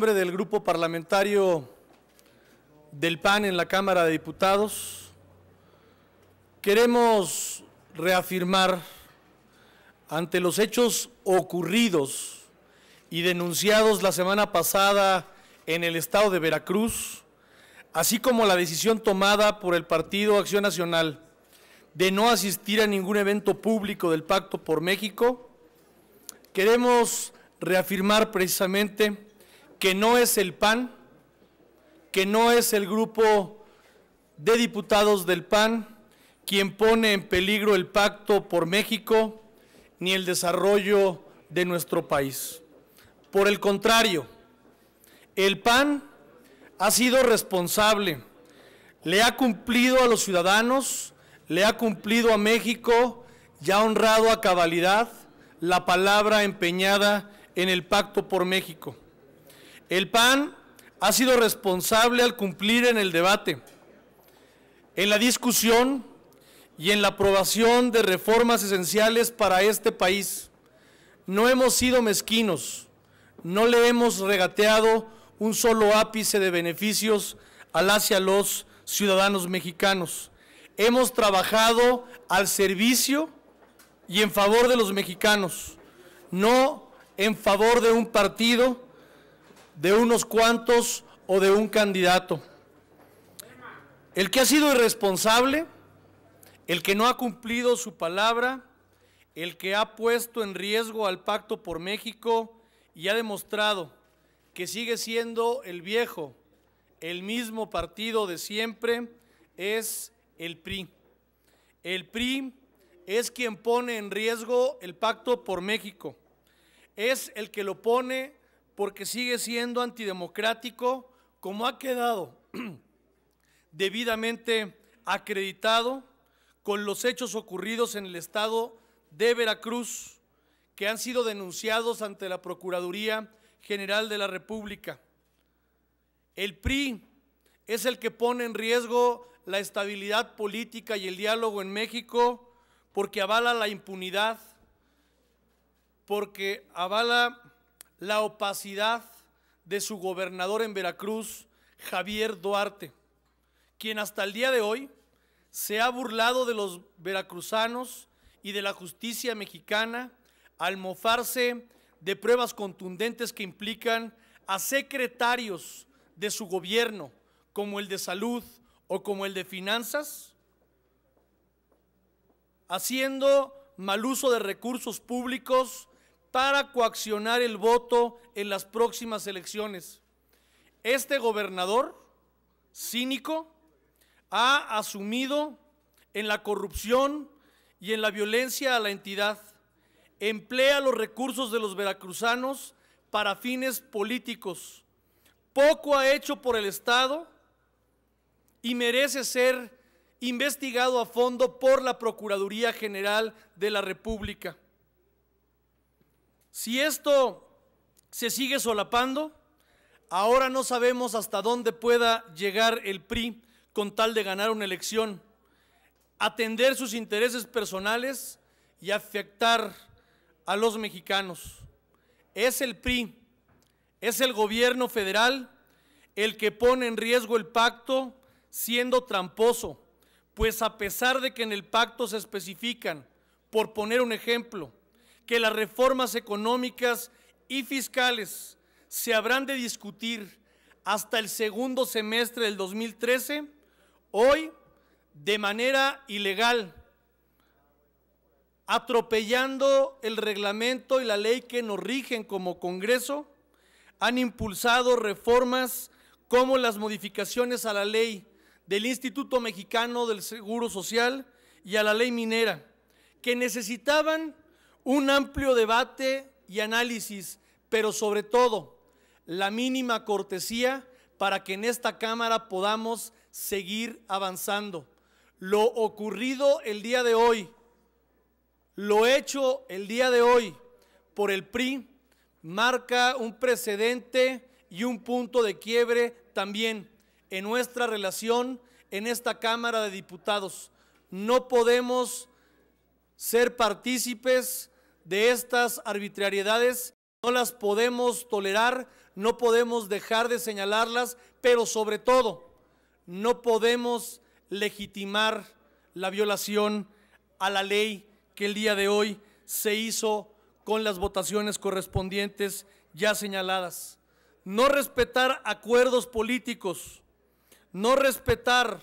nombre del grupo parlamentario del PAN en la Cámara de Diputados, queremos reafirmar ante los hechos ocurridos y denunciados la semana pasada en el estado de Veracruz, así como la decisión tomada por el Partido Acción Nacional de no asistir a ningún evento público del Pacto por México, queremos reafirmar precisamente que no es el PAN, que no es el grupo de diputados del PAN quien pone en peligro el pacto por México ni el desarrollo de nuestro país. Por el contrario, el PAN ha sido responsable, le ha cumplido a los ciudadanos, le ha cumplido a México y ha honrado a cabalidad la palabra empeñada en el Pacto por México. El PAN ha sido responsable al cumplir en el debate, en la discusión y en la aprobación de reformas esenciales para este país. No hemos sido mezquinos, no le hemos regateado un solo ápice de beneficios al hacia los ciudadanos mexicanos. Hemos trabajado al servicio y en favor de los mexicanos, no en favor de un partido de unos cuantos o de un candidato. El que ha sido irresponsable, el que no ha cumplido su palabra, el que ha puesto en riesgo al pacto por México y ha demostrado que sigue siendo el viejo, el mismo partido de siempre, es el PRI. El PRI es quien pone en riesgo el pacto por México, es el que lo pone porque sigue siendo antidemocrático como ha quedado debidamente acreditado con los hechos ocurridos en el estado de Veracruz que han sido denunciados ante la Procuraduría General de la República. El PRI es el que pone en riesgo la estabilidad política y el diálogo en México porque avala la impunidad, porque avala la opacidad de su gobernador en Veracruz, Javier Duarte, quien hasta el día de hoy se ha burlado de los veracruzanos y de la justicia mexicana al mofarse de pruebas contundentes que implican a secretarios de su gobierno, como el de salud o como el de finanzas, haciendo mal uso de recursos públicos para coaccionar el voto en las próximas elecciones. Este gobernador cínico ha asumido en la corrupción y en la violencia a la entidad. Emplea los recursos de los veracruzanos para fines políticos. Poco ha hecho por el Estado y merece ser investigado a fondo por la Procuraduría General de la República. Si esto se sigue solapando, ahora no sabemos hasta dónde pueda llegar el PRI con tal de ganar una elección, atender sus intereses personales y afectar a los mexicanos. Es el PRI, es el gobierno federal el que pone en riesgo el pacto siendo tramposo, pues a pesar de que en el pacto se especifican, por poner un ejemplo, que las reformas económicas y fiscales se habrán de discutir hasta el segundo semestre del 2013, hoy de manera ilegal, atropellando el reglamento y la ley que nos rigen como Congreso, han impulsado reformas como las modificaciones a la ley del Instituto Mexicano del Seguro Social y a la ley minera, que necesitaban un amplio debate y análisis, pero sobre todo la mínima cortesía para que en esta Cámara podamos seguir avanzando. Lo ocurrido el día de hoy, lo hecho el día de hoy por el PRI, marca un precedente y un punto de quiebre también en nuestra relación en esta Cámara de Diputados. No podemos ser partícipes de estas arbitrariedades no las podemos tolerar, no podemos dejar de señalarlas, pero sobre todo no podemos legitimar la violación a la ley que el día de hoy se hizo con las votaciones correspondientes ya señaladas. No respetar acuerdos políticos, no respetar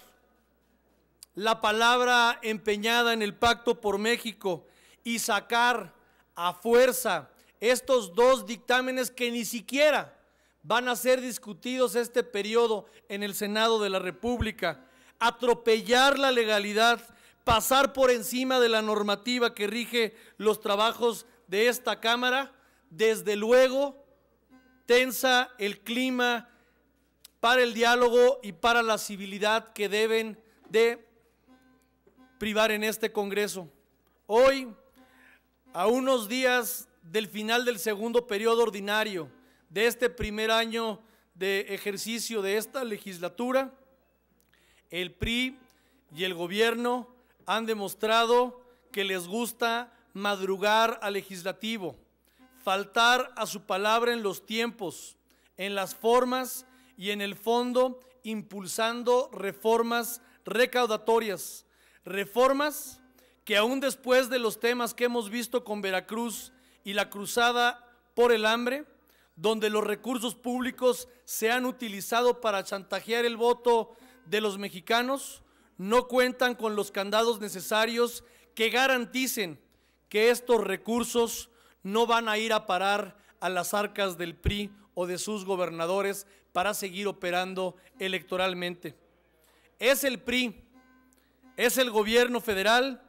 la palabra empeñada en el pacto por México y sacar a fuerza estos dos dictámenes que ni siquiera van a ser discutidos este periodo en el Senado de la República, atropellar la legalidad, pasar por encima de la normativa que rige los trabajos de esta Cámara, desde luego tensa el clima para el diálogo y para la civilidad que deben de privar en este Congreso. Hoy a unos días del final del segundo periodo ordinario de este primer año de ejercicio de esta legislatura, el PRI y el gobierno han demostrado que les gusta madrugar al legislativo, faltar a su palabra en los tiempos, en las formas y en el fondo, impulsando reformas recaudatorias, reformas que aún después de los temas que hemos visto con Veracruz y la cruzada por el hambre, donde los recursos públicos se han utilizado para chantajear el voto de los mexicanos, no cuentan con los candados necesarios que garanticen que estos recursos no van a ir a parar a las arcas del PRI o de sus gobernadores para seguir operando electoralmente. Es el PRI, es el gobierno federal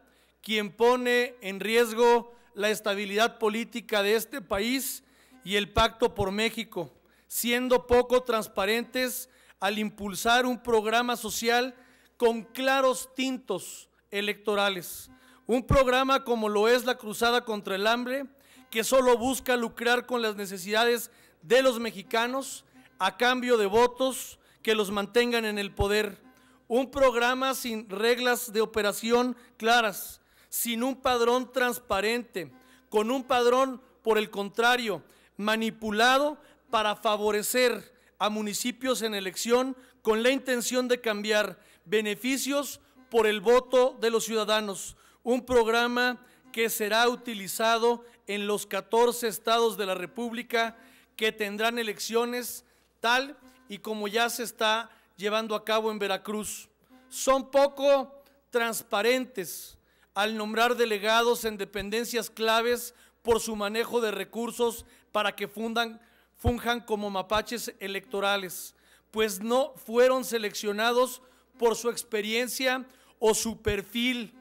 quien pone en riesgo la estabilidad política de este país y el pacto por México, siendo poco transparentes al impulsar un programa social con claros tintos electorales. Un programa como lo es la Cruzada contra el Hambre, que solo busca lucrar con las necesidades de los mexicanos a cambio de votos que los mantengan en el poder. Un programa sin reglas de operación claras, sin un padrón transparente, con un padrón, por el contrario, manipulado para favorecer a municipios en elección con la intención de cambiar beneficios por el voto de los ciudadanos. Un programa que será utilizado en los 14 estados de la República que tendrán elecciones tal y como ya se está llevando a cabo en Veracruz. Son poco transparentes, al nombrar delegados en dependencias claves por su manejo de recursos para que fundan, funjan como mapaches electorales, pues no fueron seleccionados por su experiencia o su perfil,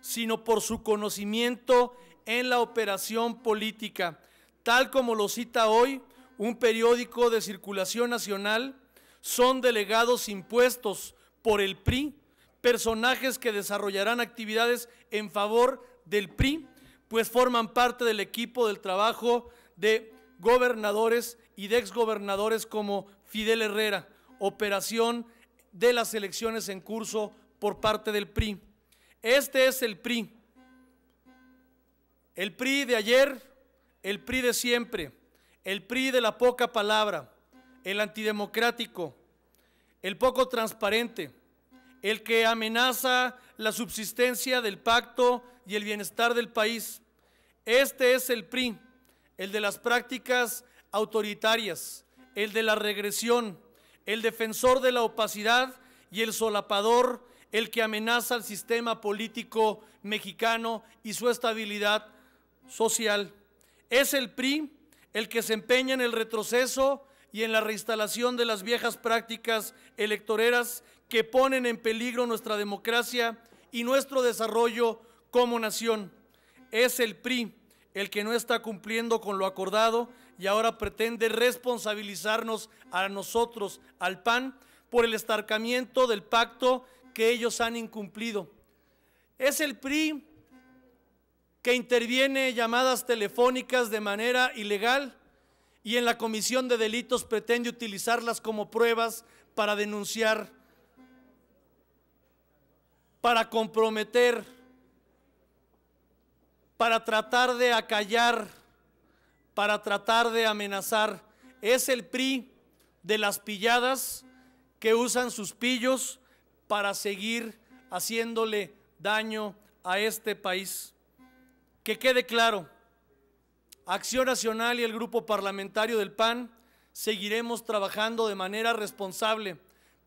sino por su conocimiento en la operación política, tal como lo cita hoy un periódico de circulación nacional, son delegados impuestos por el PRI personajes que desarrollarán actividades en favor del PRI, pues forman parte del equipo del trabajo de gobernadores y de exgobernadores como Fidel Herrera, operación de las elecciones en curso por parte del PRI. Este es el PRI. El PRI de ayer, el PRI de siempre, el PRI de la poca palabra, el antidemocrático, el poco transparente, el que amenaza la subsistencia del pacto y el bienestar del país. Este es el PRI, el de las prácticas autoritarias, el de la regresión, el defensor de la opacidad y el solapador, el que amenaza al sistema político mexicano y su estabilidad social. Es el PRI el que se empeña en el retroceso y en la reinstalación de las viejas prácticas electoreras que ponen en peligro nuestra democracia y nuestro desarrollo como nación. Es el PRI el que no está cumpliendo con lo acordado y ahora pretende responsabilizarnos a nosotros, al PAN, por el estarcamiento del pacto que ellos han incumplido. Es el PRI que interviene llamadas telefónicas de manera ilegal y en la comisión de delitos pretende utilizarlas como pruebas para denunciar para comprometer, para tratar de acallar, para tratar de amenazar. Es el PRI de las pilladas que usan sus pillos para seguir haciéndole daño a este país. Que quede claro, Acción Nacional y el Grupo Parlamentario del PAN seguiremos trabajando de manera responsable,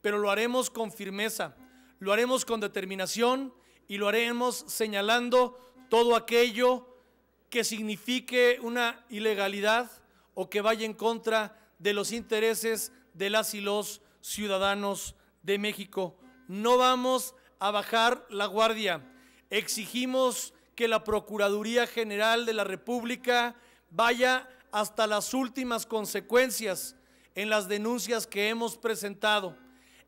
pero lo haremos con firmeza lo haremos con determinación y lo haremos señalando todo aquello que signifique una ilegalidad o que vaya en contra de los intereses de las y los ciudadanos de México. No vamos a bajar la guardia. Exigimos que la Procuraduría General de la República vaya hasta las últimas consecuencias en las denuncias que hemos presentado.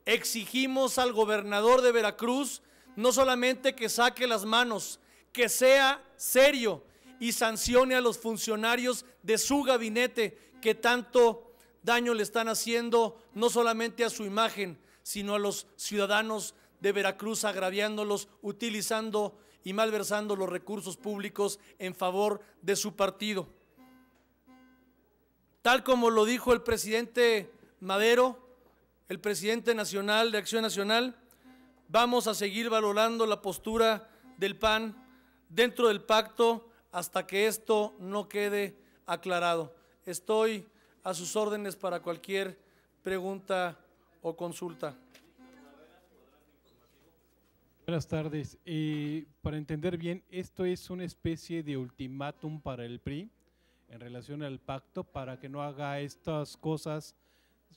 Exigimos al gobernador de Veracruz no solamente que saque las manos, que sea serio y sancione a los funcionarios de su gabinete que tanto daño le están haciendo no solamente a su imagen, sino a los ciudadanos de Veracruz, agraviándolos, utilizando y malversando los recursos públicos en favor de su partido. Tal como lo dijo el presidente Madero, el presidente nacional de Acción Nacional, vamos a seguir valorando la postura del PAN dentro del pacto hasta que esto no quede aclarado. Estoy a sus órdenes para cualquier pregunta o consulta. Buenas tardes. Eh, para entender bien, esto es una especie de ultimátum para el PRI en relación al pacto para que no haga estas cosas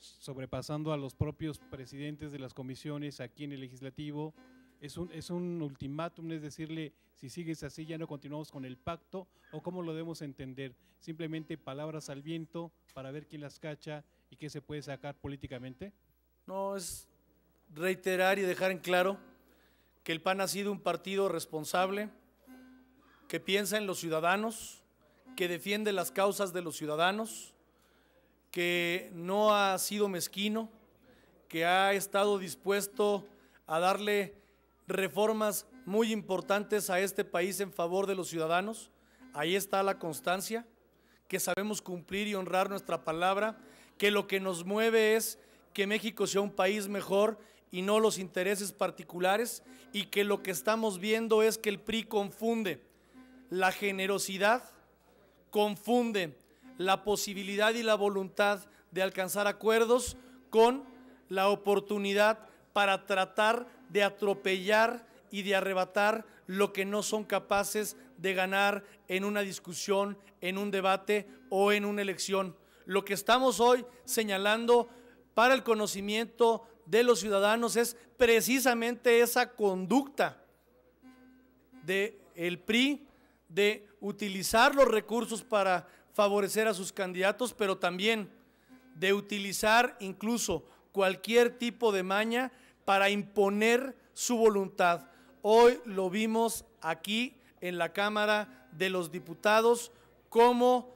sobrepasando a los propios presidentes de las comisiones aquí en el legislativo. Es un, ultimátum, es decirle, si sigues así ya no continuamos con el pacto o cómo lo debemos entender. Simplemente palabras al viento para ver quién las cacha y qué se puede sacar políticamente. No, es reiterar y dejar en claro que el PAN ha sido un partido responsable, que piensa en los ciudadanos, que defiende las causas de los ciudadanos que no ha sido mezquino, que ha estado dispuesto a darle reformas muy importantes a este país en favor de los ciudadanos. Ahí está la constancia, que sabemos cumplir y honrar nuestra palabra, que lo que nos mueve es que México sea un país mejor y no los intereses particulares y que lo que estamos viendo es que el PRI confunde la generosidad, confunde la posibilidad y la voluntad de alcanzar acuerdos con la oportunidad para tratar de atropellar y de arrebatar lo que no son capaces de ganar en una discusión, en un debate o en una elección. Lo que estamos hoy señalando para el conocimiento de los ciudadanos es precisamente esa conducta del PRI de utilizar los recursos para favorecer a sus candidatos, pero también de utilizar incluso cualquier tipo de maña para imponer su voluntad. Hoy lo vimos aquí en la Cámara de los Diputados, cómo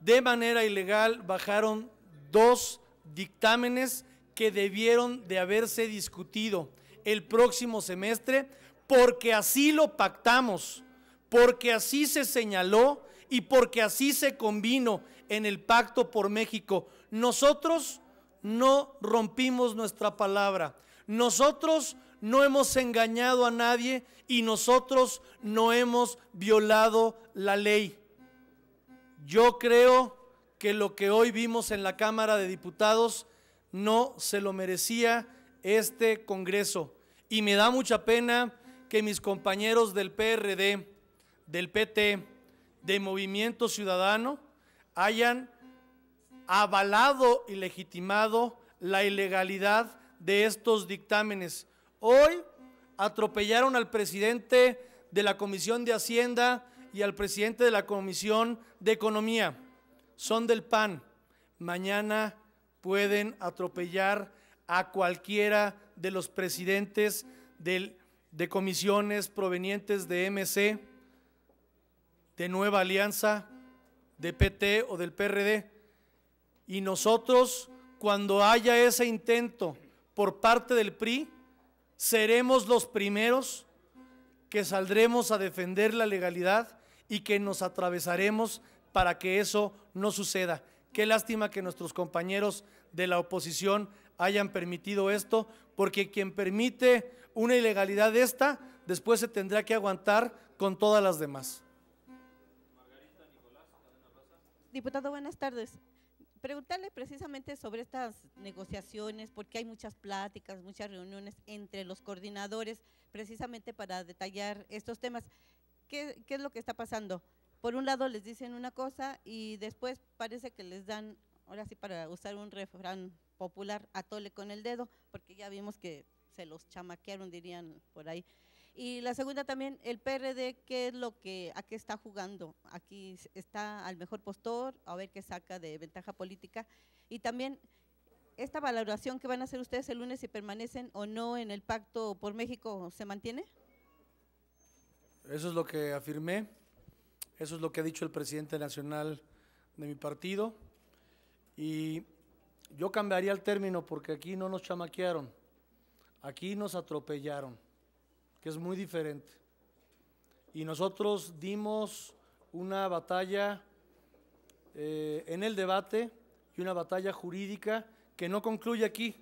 de manera ilegal bajaron dos dictámenes que debieron de haberse discutido el próximo semestre, porque así lo pactamos, porque así se señaló y porque así se convino en el pacto por México. Nosotros no rompimos nuestra palabra. Nosotros no hemos engañado a nadie y nosotros no hemos violado la ley. Yo creo que lo que hoy vimos en la Cámara de Diputados no se lo merecía este Congreso. Y me da mucha pena que mis compañeros del PRD, del PT, de Movimiento Ciudadano hayan avalado y legitimado la ilegalidad de estos dictámenes. Hoy atropellaron al presidente de la Comisión de Hacienda y al presidente de la Comisión de Economía. Son del PAN. Mañana pueden atropellar a cualquiera de los presidentes de comisiones provenientes de MC de Nueva Alianza, de PT o del PRD. Y nosotros, cuando haya ese intento por parte del PRI, seremos los primeros que saldremos a defender la legalidad y que nos atravesaremos para que eso no suceda. Qué lástima que nuestros compañeros de la oposición hayan permitido esto, porque quien permite una ilegalidad esta, después se tendrá que aguantar con todas las demás. Diputado, buenas tardes. Preguntarle precisamente sobre estas negociaciones, porque hay muchas pláticas, muchas reuniones entre los coordinadores, precisamente para detallar estos temas. ¿Qué, es lo que está pasando? Por un lado les dicen una cosa y después parece que les dan, ahora sí para usar un refrán popular, atole con el dedo, porque ya vimos que se los chamaquearon, dirían por ahí. Y la segunda también, el PRD, ¿qué es lo que, a qué está jugando? Aquí está al mejor postor, a ver qué saca de ventaja política. Y también esta valoración que van a hacer ustedes el lunes si permanecen o no en el pacto por México, ¿se mantiene? Eso es lo que afirmé, eso es lo que ha dicho el presidente nacional de mi partido y yo cambiaría el término porque aquí no nos chamaquearon, aquí nos atropellaron que es muy diferente. Y nosotros dimos una batalla eh, en el debate y una batalla jurídica que no concluye aquí.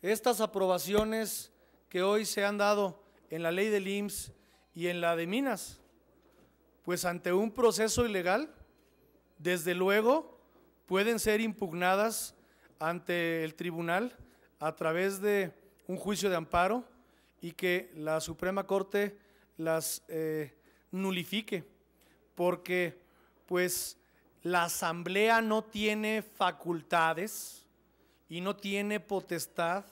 Estas aprobaciones que hoy se han dado en la ley del IMSS y en la de Minas, pues ante un proceso ilegal, desde luego pueden ser impugnadas ante el tribunal a través de un juicio de amparo y que la Suprema Corte las eh, nulifique, porque pues la Asamblea no tiene facultades y no tiene potestad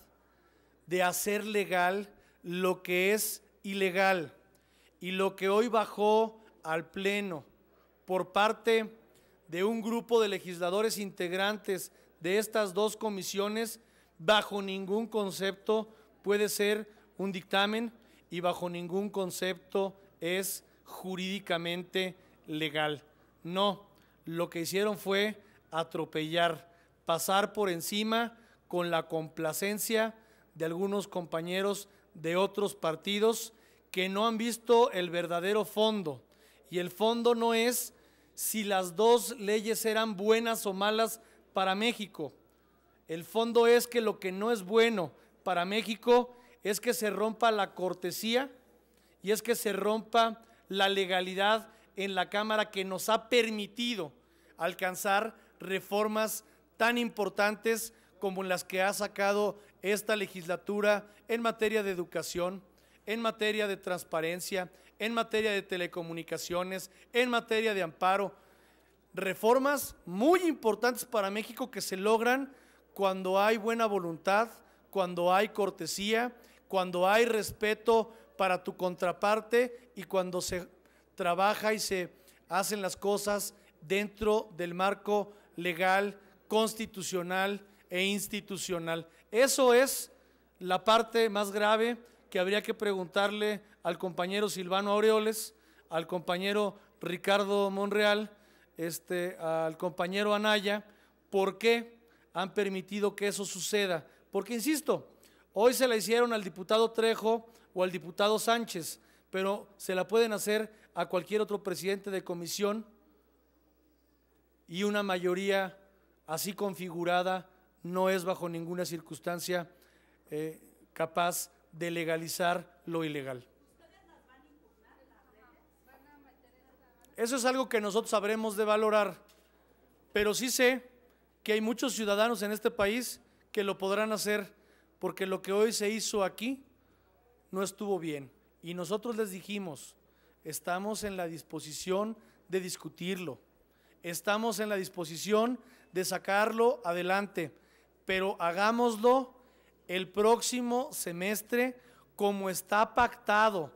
de hacer legal lo que es ilegal y lo que hoy bajó al Pleno por parte de un grupo de legisladores integrantes de estas dos comisiones, bajo ningún concepto puede ser un dictamen y bajo ningún concepto es jurídicamente legal. No, lo que hicieron fue atropellar, pasar por encima con la complacencia de algunos compañeros de otros partidos que no han visto el verdadero fondo. Y el fondo no es si las dos leyes eran buenas o malas para México. El fondo es que lo que no es bueno para México es que se rompa la cortesía y es que se rompa la legalidad en la Cámara que nos ha permitido alcanzar reformas tan importantes como las que ha sacado esta legislatura en materia de educación, en materia de transparencia, en materia de telecomunicaciones, en materia de amparo. Reformas muy importantes para México que se logran cuando hay buena voluntad, cuando hay cortesía cuando hay respeto para tu contraparte y cuando se trabaja y se hacen las cosas dentro del marco legal, constitucional e institucional. Eso es la parte más grave que habría que preguntarle al compañero Silvano Aureoles, al compañero Ricardo Monreal, este, al compañero Anaya, por qué han permitido que eso suceda. Porque, insisto, Hoy se la hicieron al diputado Trejo o al diputado Sánchez, pero se la pueden hacer a cualquier otro presidente de comisión y una mayoría así configurada no es bajo ninguna circunstancia eh, capaz de legalizar lo ilegal. Eso es algo que nosotros sabremos de valorar, pero sí sé que hay muchos ciudadanos en este país que lo podrán hacer porque lo que hoy se hizo aquí no estuvo bien. Y nosotros les dijimos, estamos en la disposición de discutirlo, estamos en la disposición de sacarlo adelante, pero hagámoslo el próximo semestre como está pactado.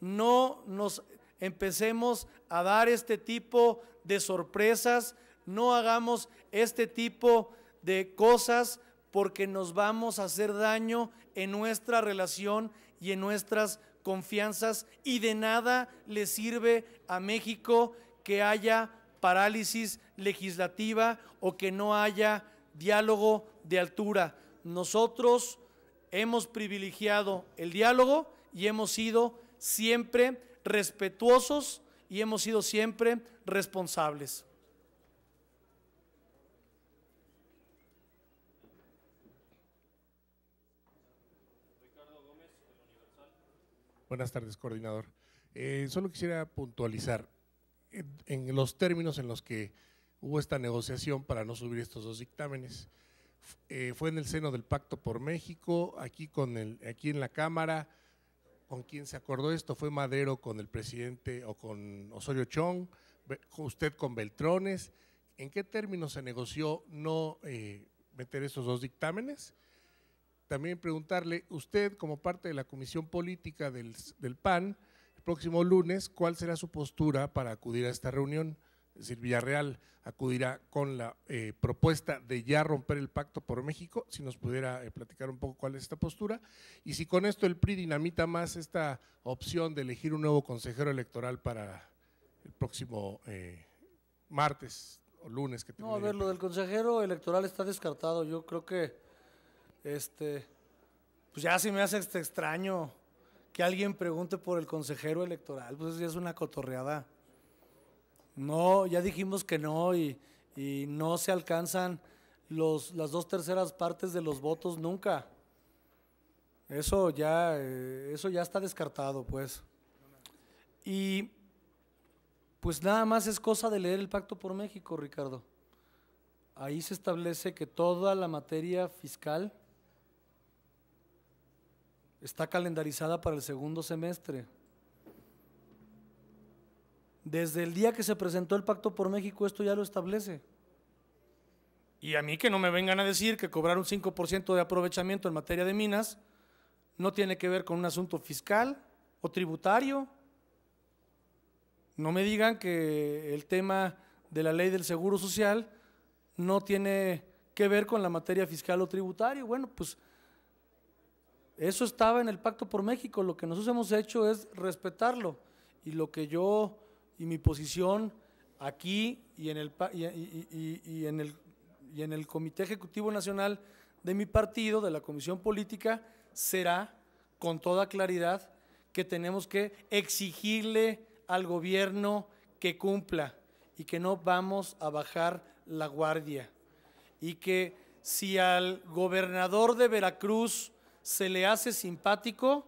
No nos empecemos a dar este tipo de sorpresas, no hagamos este tipo de cosas porque nos vamos a hacer daño en nuestra relación y en nuestras confianzas y de nada le sirve a México que haya parálisis legislativa o que no haya diálogo de altura. Nosotros hemos privilegiado el diálogo y hemos sido siempre respetuosos y hemos sido siempre responsables. Buenas tardes, coordinador. Eh, solo quisiera puntualizar en, los términos en los que hubo esta negociación para no subir estos dos dictámenes. Eh, fue en el seno del Pacto por México, aquí, con el, aquí en la Cámara, con quien se acordó esto fue Madero con el presidente o con Osorio Chong, usted con Beltrones. ¿En qué términos se negoció no eh, meter estos dos dictámenes? también preguntarle, usted como parte de la comisión política del, PAN, el próximo lunes, ¿cuál será su postura para acudir a esta reunión? Es decir, Villarreal acudirá con la eh, propuesta de ya romper el pacto por México, si nos pudiera eh, platicar un poco cuál es esta postura, y si con esto el PRI dinamita más esta opción de elegir un nuevo consejero electoral para el próximo eh, martes o lunes que No, a ver, lo del consejero electoral está descartado. Yo creo que este, pues ya si me hace este extraño que alguien pregunte por el consejero electoral, pues ya es una cotorreada. No, ya dijimos que no y, no se alcanzan los, las dos terceras partes de los votos nunca. Eso ya, eh, eso ya está descartado, pues. Y pues nada más es cosa de leer el Pacto por México, Ricardo. Ahí se establece que toda la materia fiscal está calendarizada para el segundo semestre. Desde el día que se presentó el Pacto por México, esto ya lo establece. Y a mí que no me vengan a decir que cobrar un 5% de aprovechamiento en materia de minas no tiene que ver con un asunto fiscal o tributario. No me digan que el tema de la ley del seguro social no tiene que ver con la materia fiscal o tributario. Bueno, pues eso estaba en el Pacto por México. Lo que nosotros hemos hecho es respetarlo. Y lo que yo y mi posición aquí y en el, y en el Comité Ejecutivo Nacional de mi partido, de la Comisión Política, será con toda claridad que tenemos que exigirle al gobierno que cumpla y que no vamos a bajar la guardia. Y que si al gobernador de Veracruz se le hace simpático,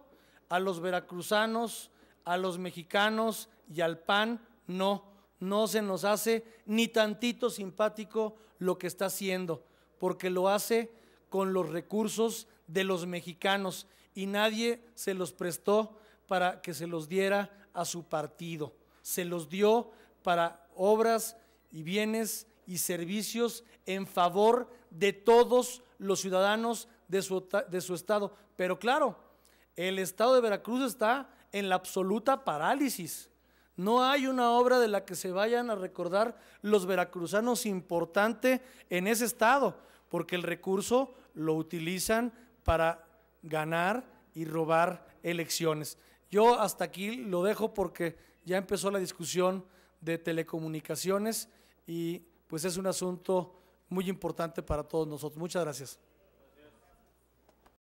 a los veracruzanos, a los mexicanos y al PAN, no, no se nos hace ni tantito simpático lo que está haciendo, porque lo hace con los recursos de los mexicanos y nadie se los prestó para que se los diera a su partido, se los dio para obras y bienes y servicios en favor de todos los ciudadanos de su, de su estado. Pero claro, el estado de Veracruz está en la absoluta parálisis. No hay una obra de la que se vayan a recordar los veracruzanos importante en ese estado, porque el recurso lo utilizan para ganar y robar elecciones. Yo hasta aquí lo dejo porque ya empezó la discusión de telecomunicaciones y pues es un asunto muy importante para todos nosotros. Muchas gracias.